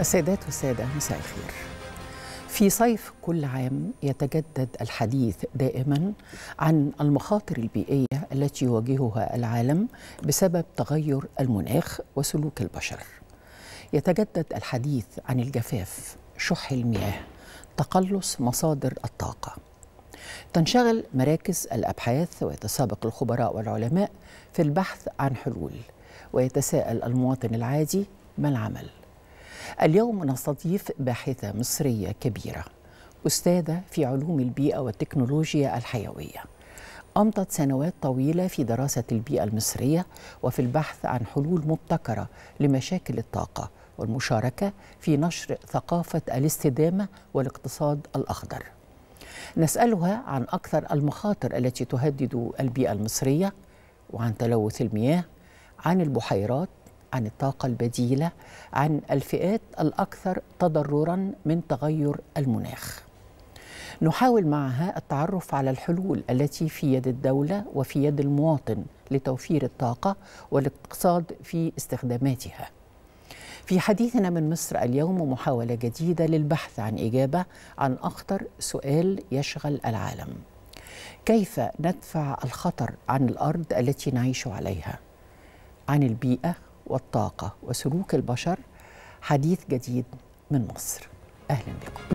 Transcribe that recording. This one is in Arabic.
السيدات والسادة مساء الخير في صيف كل عام يتجدد الحديث دائما عن المخاطر البيئية التي يواجهها العالم بسبب تغير المناخ وسلوك البشر يتجدد الحديث عن الجفاف شح المياه تقلص مصادر الطاقة تنشغل مراكز الأبحاث ويتسابق الخبراء والعلماء في البحث عن حلول ويتساءل المواطن العادي ما العمل اليوم نستضيف باحثة مصرية كبيرة أستاذة في علوم البيئة والتكنولوجيا الحيوية أمضت سنوات طويلة في دراسة البيئة المصرية وفي البحث عن حلول مبتكرة لمشاكل الطاقة والمشاركة في نشر ثقافة الاستدامة والاقتصاد الأخضر نسألها عن أكثر المخاطر التي تهدد البيئة المصرية وعن تلوث المياه عن البحيرات عن الطاقة البديلة عن الفئات الأكثر تضررا من تغير المناخ نحاول معها التعرف على الحلول التي في يد الدولة وفي يد المواطن لتوفير الطاقة والاقتصاد في استخداماتها في حديثنا من مصر اليوم محاولة جديدة للبحث عن إجابة عن أخطر سؤال يشغل العالم كيف ندفع الخطر عن الأرض التي نعيش عليها عن البيئة والطاقة وسلوك البشر حديث جديد من مصر أهلا بكم